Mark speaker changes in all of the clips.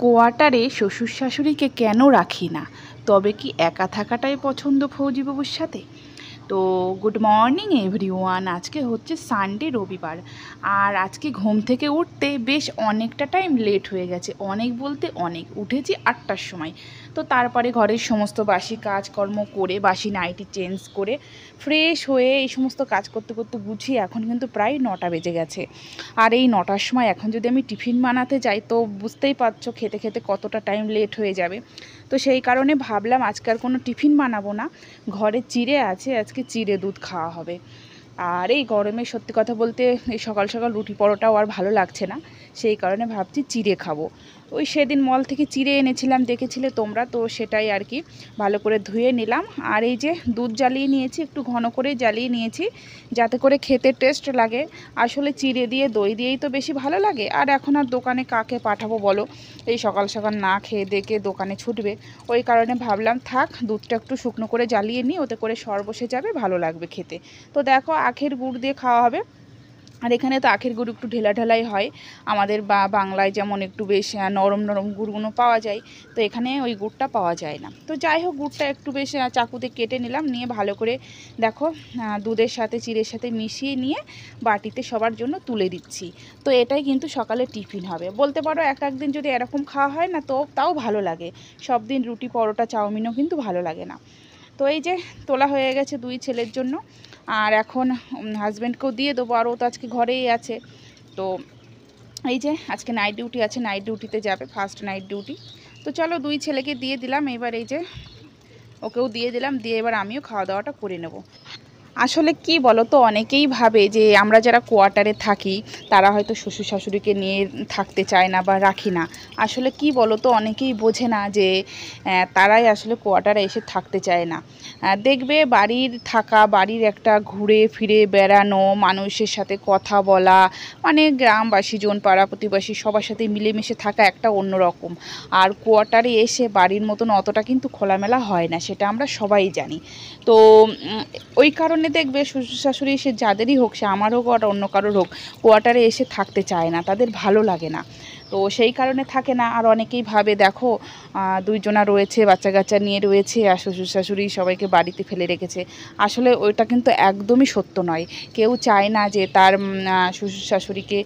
Speaker 1: কোয়ার্টারে শ্বশুর শাশুড়িকে কেন রাখি না তবে কি একা থাকাটাই পছন্দ ফৌজিবাবুর সাথে তো গুড মর্নিং এভরি ওয়ান আজকে হচ্ছে সানডে রবিবার আর আজকে ঘুম থেকে উঠতে বেশ অনেকটা টাইম লেট হয়ে গেছে অনেক বলতে অনেক উঠেছি আটটার সময় তো তারপরে ঘরের সমস্ত বাসি কাজকর্ম করে বাসি নাইটি চেঞ্জ করে ফ্রেশ হয়ে এই সমস্ত কাজ করতে করতে গুছিয়ে এখন কিন্তু প্রায় নটা বেজে গেছে আর এই নটার সময় এখন যদি আমি টিফিন বানাতে যাই তো বুঝতেই পারছো খেতে খেতে কতটা টাইম লেট হয়ে যাবে তো সেই কারণে ভাবলাম আজকে আর কোনো টিফিন বানাবো না ঘরে চিড়ে আছে আজকে চিড়ে দুধ খাওয়া হবে আর এই গরমে সত্যি কথা বলতে এই সকাল সকাল রুটি পরোটাও আর ভালো লাগছে না সেই কারণে ভাবছি চিড়ে খাবো ওই সেদিন মল থেকে চিড়ে এনেছিলাম দেখেছিলে তোমরা তো সেটাই আর কি ভালো করে ধুয়ে নিলাম আর এই যে দুধ জ্বালিয়ে নিয়েছি একটু ঘন করে জ্বালিয়ে নিয়েছি যাতে করে খেতে টেস্ট লাগে আসলে চিড়ে দিয়ে দই দিয়েই তো বেশি ভালো লাগে আর এখন আর দোকানে কাকে পাঠাবো বলো এই সকাল সকাল না খেয়ে দেখে দোকানে ছুটবে ওই কারণে ভাবলাম থাক দুধটা একটু শুকনো করে জ্বালিয়ে নিই ওতে করে সর বসে যাবে ভালো লাগবে খেতে তো দেখো আখের গুড় দিয়ে খাওয়া হবে আর এখানে তো আখের গুড় একটু ঢেলা ঢেলাই হয় আমাদের বা বাংলায় যেমন একটু বেশ নরম নরম গুড়গুলো পাওয়া যায় তো এখানে ওই গুড়টা পাওয়া যায় না তো যাই হোক গুড়টা একটু বেশ চাকুতে কেটে নিলাম নিয়ে ভালো করে দেখো দুধের সাথে চিড়ের সাথে মিশিয়ে নিয়ে বাটিতে সবার জন্য তুলে দিচ্ছি তো এটাই কিন্তু সকালে টিফিন হবে বলতে পারো এক একদিন যদি এরকম খাওয়া হয় না তো তাও ভালো লাগে সব দিন রুটি পরোটা চাউমিনও কিন্তু ভালো লাগে না তো এই যে তোলা হয়ে গেছে দুই ছেলের জন্য আর এখন হাজব্যান্ডকেও দিয়ে দেবো আরও তো আজকে ঘরেই আছে তো এই যে আজকে নাইট ডিউটি আছে নাইট ডিউটিতে যাবে ফার্স্ট নাইট ডিউটি তো চলো দুই ছেলেকে দিয়ে দিলাম এবার এই যে ওকেও দিয়ে দিলাম দিয়ে এবার আমিও খাওয়া দাওয়াটা করে নেব আসলে কি বলো তো অনেকেই ভাবে যে আমরা যারা কোয়ার্টারে থাকি তারা হয়তো শ্বশুর শাশুড়িকে নিয়ে থাকতে চায় না বা রাখি না আসলে কি বলো তো অনেকেই বোঝে না যে তারাই আসলে কোয়ার্টারে এসে থাকতে চায় না দেখবে বাড়ির থাকা বাড়ির একটা ঘুরে ফিরে বেড়ানো মানুষের সাথে কথা বলা মানে গ্রামবাসী জন পাড়া প্রতিবাসী সবার সাথে মিলেমিশে থাকা একটা অন্যরকম আর কোয়ার্টারে এসে বাড়ির মতন অতটা কিন্তু খোলামেলা হয় না সেটা আমরা সবাই জানি তো ওই কারণে কারণে দেখবে শ্বশুর শাশুড়ি সে যাদেরই হোক সে আমার হোক আর অন্য কারোর হোক কোয়ার্টারে এসে থাকতে চায় না তাদের ভালো লাগে না তো সেই কারণে থাকে না আর অনেকেই ভাবে দেখো দুইজনা রয়েছে বাচ্চা কাচ্চা নিয়ে রয়েছে আর শ্বশুর শাশুড়ি সবাইকে বাড়িতে ফেলে রেখেছে আসলে ওইটা কিন্তু একদমই সত্য নয় কেউ চায় না যে তার শ্বশুর শাশুড়িকে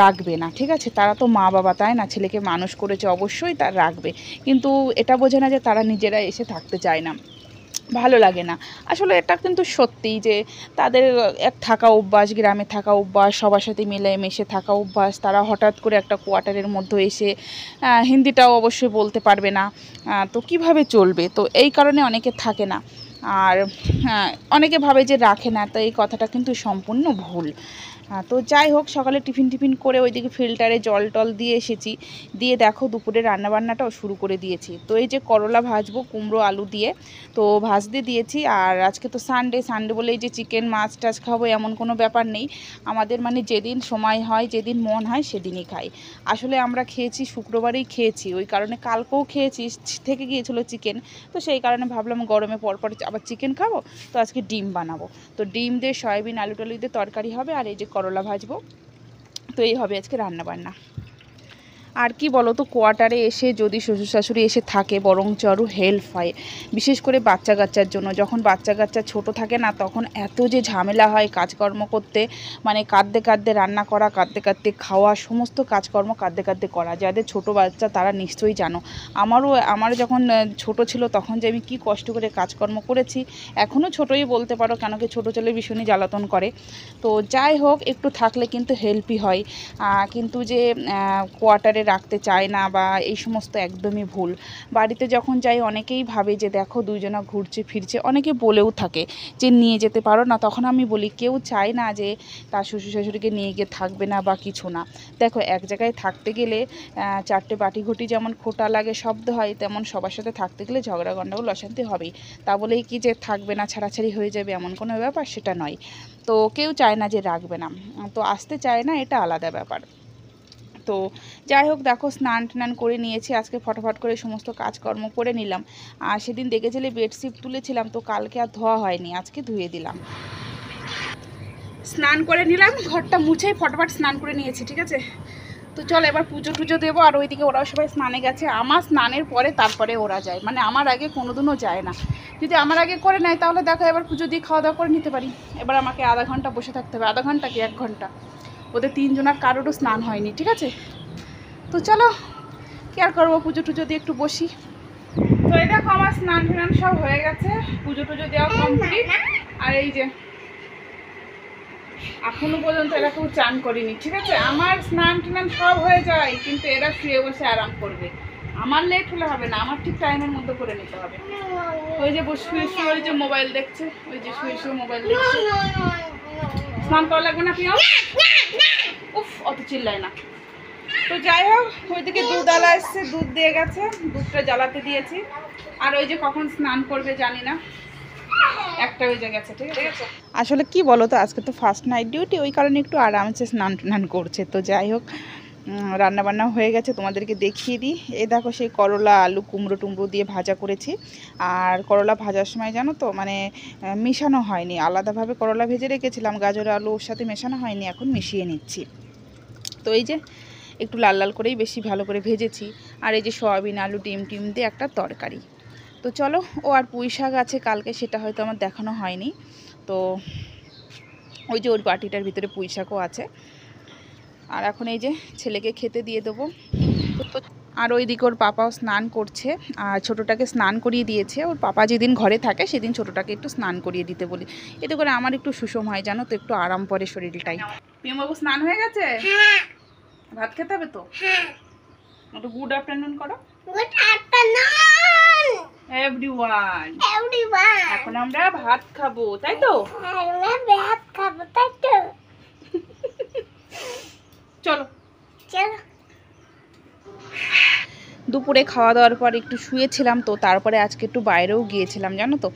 Speaker 1: রাখবে না ঠিক আছে তারা তো মা বাবা তাই না ছেলেকে মানুষ করেছে অবশ্যই তার রাখবে কিন্তু এটা বোঝে না যে তারা নিজেরা এসে থাকতে চায় না ভালো লাগে না আসলে এটা কিন্তু সত্যি যে তাদের এক থাকা অভ্যাস গ্রামে থাকা অভ্যাস সবার সাথে মিলেমিশে থাকা অভ্যাস তারা হঠাৎ করে একটা কোয়ার্টারের মধ্যে এসে হিন্দিটাও অবশ্যই বলতে পারবে না তো কিভাবে চলবে তো এই কারণে অনেকে থাকে না আর অনেকে ভাবে যে রাখে না তো এই কথাটা কিন্তু সম্পূর্ণ ভুল হ্যাঁ তো যাই হোক সকালে টিফিন টিফিন করে ওইদিকে ফিল্টারে জল টল দিয়ে এসেছি দিয়ে দেখো দুপুরে রান্নাবান্নাটাও শুরু করে দিয়েছি তো এই যে করলা ভাজবো কুমড়ো আলু দিয়ে তো ভাজতে দিয়েছি আর আজকে তো সানডে সানডে বলে এই যে চিকেন মাছ টাছ খাবো এমন কোনো ব্যাপার নেই আমাদের মানে যেদিন সময় হয় যেদিন মন হয় সেদিনই খাই আসলে আমরা খেয়েছি শুক্রবারেই খেয়েছি ওই কারণে কালকেও খেয়েছি থেকে গিয়েছিলো চিকেন তো সেই কারণে ভাবলাম গরমে পরপর আবার চিকেন খাবো তো আজকে ডিম বানাবো তো ডিম দিয়ে সয়াবিন আলু টালু দিয়ে তরকারি হবে আর এই যে করলা ভাজবো তো এই হবে আজকে রান্না বান্না আর কি বলো তো কোয়ার্টারে এসে যদি শ্বশুর শাশুড়ি এসে থাকে বরঞ্চ আরও হেল্প হয় বিশেষ করে বাচ্চা কাচ্চার জন্য যখন বাচ্চা কাচ্চা ছোট থাকে না তখন এত যে ঝামেলা হয় কাজকর্ম করতে মানে কাঁদতে কাঁদতে রান্না করা কাঁদতে কাঁদতে খাওয়া সমস্ত কাজকর্ম কাঁদতে কাঁদতে করা যাদের ছোট বাচ্চা তারা নিশ্চয়ই জানো আমারও আমার যখন ছোট ছিল তখন যে আমি কি কষ্ট করে কাজকর্ম করেছি এখনও ছোটই বলতে পারো কেন কি ছোটো ছেলে ভীষণই জ্বালাতন করে তো যাই হোক একটু থাকলে কিন্তু হেল্পই হয় কিন্তু যে কোয়ার্টারের রাখতে চায় না বা এই সমস্ত একদমই ভুল বাড়িতে যখন যাই অনেকেই ভাবে যে দেখো দুজনা ঘুরছে ফিরছে অনেকে বলেও থাকে যে নিয়ে যেতে পারো না তখন আমি বলি কেউ চায় না যে তার শ্বশুর শাশুড়িকে নিয়ে গিয়ে থাকবে না বা কিছু না দেখো এক জায়গায় থাকতে গেলে চারটে বাটি ঘটি যেমন খোটা লাগে শব্দ হয় তেমন সবার সাথে থাকতে গেলে ঝগড়া গণ্ডগোল অশান্তি হবেই তা বলেই কি যে থাকবে না ছাড়াছাড়ি হয়ে যাবে এমন কোনো ব্যাপার সেটা নয় তো কেউ চায় না যে রাখবে না তো আসতে চায় না এটা আলাদা ব্যাপার তো যাই হোক দেখো স্নান টান করে নিয়েছি আজকে ফটোফট করে সমস্ত কাজকর্ম করে নিলাম আর সেদিন দেখেছিলে বেডশিট তুলেছিলাম তো কালকে আর ধোয়া হয়নি আজকে ধুয়ে দিলাম স্নান করে নিলাম ঘরটা মুছে ফটোফট স্নান করে নিয়েছি ঠিক আছে তো চল এবার পুজো টুজো দেবো আর ওইদিকে ওরাও সবাই স্নানে গেছে আমার স্নানের পরে তারপরে ওরা যায় মানে আমার আগে কোনোদিনও যায় না যদি আমার আগে করে নেয় তাহলে দেখো এবার পুজো দিয়ে খাওয়া দাওয়া করে নিতে পারি এবার আমাকে আধা ঘন্টা বসে থাকতে হবে আধা ঘন্টা কি এক ঘন্টা ওদের তিনজনার কারোরও স্নান হয়নি ঠিক আছে তো চলো কি আর করবো পুজো টুজো দিয়ে একটু বসি তো এই দেখো আমার স্নান টান সব হয়ে গেছে পুজো টুজো দেওয়া কমপ্লিট আর এই যে এখনো পর্যন্ত এরা কেউ চান করিনি ঠিক আছে আমার স্নান টান সব হয়ে যায় কিন্তু এরা শুয়ে বসে আরাম করবে আমার লেট হলে হবে না আমার ঠিক টাইমের মধ্যে করে নিতে হবে ওই যে শুয়ে শুয়ে ওই যে মোবাইল দেখছে ওই যে শুয়ে শুয়ে মোবাইল দেখছে স্নান করা লাগবে না প্রিয় অত চিল্লায় না তো যাই হোক ওইদিকে দুধ আলা এসছে দুধ দিয়ে গেছে দুধটা জ্বালাতে দিয়েছি আর ওই যে কখন স্নান করবে জানি না একটা বেজে গেছে ঠিক আছে আসলে কি বলো তো আজকে তো ফার্স্ট নাইট ডিউটি ওই কারণে একটু আরামসে স্নান টান করছে তো যাই হোক রান্নাবান্না হয়ে গেছে তোমাদেরকে দেখিয়ে দিই এ দেখো সেই করলা আলু কুমড়ো টুমড়ো দিয়ে ভাজা করেছি আর করলা ভাজার সময় জানো তো মানে মেশানো হয়নি আলাদাভাবে করলা ভেজে রেখেছিলাম গাজর আলু ওর সাথে মেশানো হয়নি এখন মিশিয়ে নিচ্ছি তো এই যে একটু লাল লাল করেই বেশি ভালো করে ভেজেছি আর এই যে সয়াবিন আলু ডিম টিম দিয়ে একটা তরকারি তো চলো ও আর পুঁই শাক আছে কালকে সেটা হয়তো আমার দেখানো হয়নি তো ওই যে ওর বাটিটার ভিতরে পুঁই শাকও আছে আর এখন এই যে ছেলেকে খেতে দিয়ে দেবো আর ওই দিকে ওর পাপাও স্নান করছে আর ছোটোটাকে স্নান করিয়ে দিয়েছে ওর পাপা যেদিন ঘরে থাকে সেদিন ছোটোটাকে একটু স্নান করিয়ে দিতে বলি এতে করে আমার একটু সুষম হয় জানো তো একটু আরাম পরে শরীরটাই পিমবাবু স্নান হয়ে গেছে ভাত খেতে হবে তো হ্যাঁ। একটু গুড আফটারনুন করো গুড আফটারনুন এভরিওয়ান এভরিওয়ান এখন আমরা ভাত খাবো তাই তো আমরা ভাত খাবো তাই তো চলো চলো দুপুরে খাওয়া দাওয়ার পর একটু শুয়েছিলাম তো তারপরে আজকে একটু বাইরেও গিয়েছিলাম জানো তো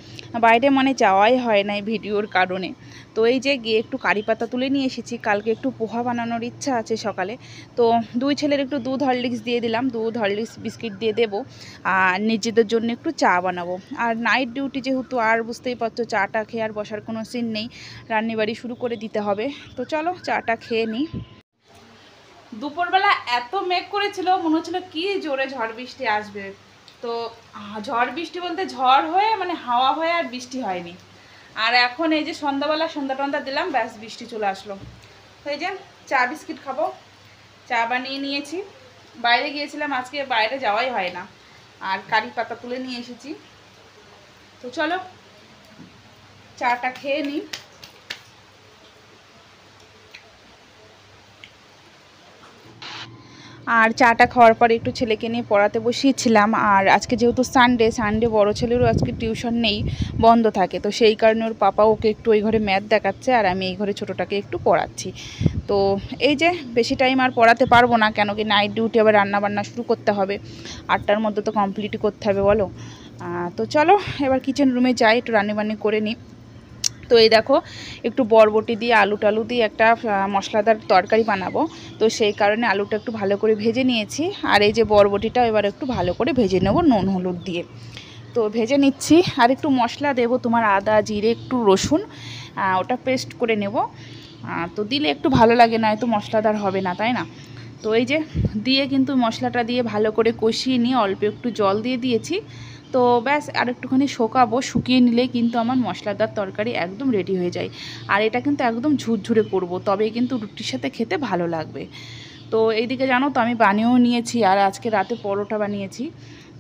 Speaker 1: বাইরে মানে যাওয়াই হয় না ভিডিওর কারণে তো এই যে গিয়ে একটু কারি পাতা তুলে নিয়ে এসেছি কালকে একটু পোহা বানানোর ইচ্ছা আছে সকালে তো দুই ছেলের একটু দুধ হরলিক্স দিয়ে দিলাম দুধ হরলিক্স বিস্কিট দিয়ে দেবো আর নিজেদের জন্য একটু চা বানাবো আর নাইট ডিউটি যেহেতু আর বুঝতেই পারছো চাটা খেয়ে আর বসার কোনো সিন নেই রান্নাবাড়ি শুরু করে দিতে হবে তো চলো চাটা খেয়ে নিই দুপুরবেলা এত মেঘ করেছিল মনে হচ্ছিল কি জোরে ঝড় বৃষ্টি আসবে তো ঝড় বৃষ্টি বলতে ঝড় হয়ে মানে হাওয়া হয়ে আর বৃষ্টি হয়নি আর এখন এই যে সন্ধ্যাবেলা সন্ধ্যা টন্দা দিলাম ব্যাস বৃষ্টি চলে আসলো এই যে চা বিস্কিট খাবো চা বানিয়ে নিয়েছি বাইরে গিয়েছিলাম আজকে বাইরে যাওয়াই হয় না আর কারি পাতা তুলে নিয়ে এসেছি তো চলো চাটা খেয়ে নিই আর চাটা খাওয়ার পর একটু ছেলেকে নিয়ে পড়াতে বসিয়েছিলাম আর আজকে যেহেতু সানডে সানডে বড় ছেলেরও আজকে টিউশন নেই বন্ধ থাকে তো সেই কারণে ওর পাপা ওকে একটু ওই ঘরে ম্যাথ দেখাচ্ছে আর আমি এই ঘরে ছোটোটাকে একটু পড়াচ্ছি তো এই যে বেশি টাইম আর পড়াতে পারবো না কেন কি নাইট ডিউটি আবার রান্নাবান্না শুরু করতে হবে আটটার মধ্যে তো কমপ্লিট করতে হবে বলো তো চলো এবার কিচেন রুমে যাই একটু রান্নাবান্নি করে নিই তো এই দেখো একটু বরবটি দিয়ে আলু টালু দিয়ে একটা মশলাদার তরকারি বানাবো তো সেই কারণে আলুটা একটু ভালো করে ভেজে নিয়েছি আর এই যে বরবটিটাও এবার একটু ভালো করে ভেজে নেবো নুন হলুদ দিয়ে তো ভেজে নিচ্ছি আর একটু মশলা দেব তোমার আদা জিরে একটু রসুন ওটা পেস্ট করে নেব তো দিলে একটু ভালো লাগে না তো মশলাদার হবে না তাই না তো এই যে দিয়ে কিন্তু মশলাটা দিয়ে ভালো করে কষিয়ে নিয়ে অল্প একটু জল দিয়ে দিয়েছি তো ব্যাস আর একটুখানি শোকাবো শুকিয়ে নিলে কিন্তু আমার মশলাদার তরকারি একদম রেডি হয়ে যায় আর এটা কিন্তু একদম ঝুরঝুরে করব তবে কিন্তু রুটির সাথে খেতে ভালো লাগবে তো এইদিকে জানো তো আমি বানিয়েও নিয়েছি আর আজকে রাতে পরোটা বানিয়েছি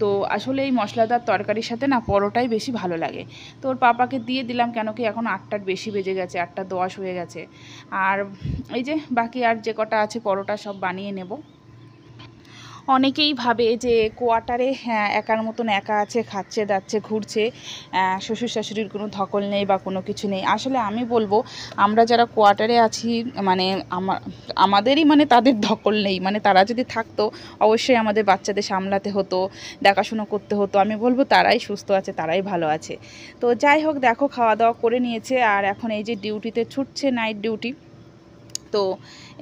Speaker 1: তো আসলে এই মশলাদার তরকারির সাথে না পরোটাই বেশি ভালো লাগে তো ওর পাপাকে দিয়ে দিলাম কেন কি এখন আটটার বেশি বেজে গেছে আটটা দশ হয়ে গেছে আর এই যে বাকি আর যে কটা আছে পরোটা সব বানিয়ে নেব অনেকেই ভাবে যে কোয়ার্টারে হ্যাঁ একার মতন একা আছে খাচ্ছে দাচ্ছে ঘুরছে শ্বশুর শাশুড়ির কোনো ধকল নেই বা কোনো কিছু নেই আসলে আমি বলবো আমরা যারা কোয়ার্টারে আছি মানে আমার আমাদেরই মানে তাদের ধকল নেই মানে তারা যদি থাকতো অবশ্যই আমাদের বাচ্চাদের সামলাতে হতো দেখাশুনো করতে হতো আমি বলবো তারাই সুস্থ আছে তারাই ভালো আছে তো যাই হোক দেখো খাওয়া দাওয়া করে নিয়েছে আর এখন এই যে ডিউটিতে ছুটছে নাইট ডিউটি তো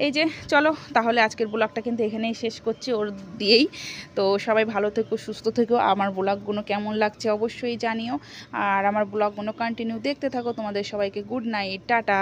Speaker 1: এই যে চলো তাহলে আজকের ব্লগটা কিন্তু এখানেই শেষ করছি ওর দিয়েই তো সবাই ভালো থেকো সুস্থ থেকো আমার ব্লগগুলো কেমন লাগছে অবশ্যই জানিও আর আমার ব্লগগুলো কন্টিনিউ দেখতে থাকো তোমাদের সবাইকে গুড নাইট টাটা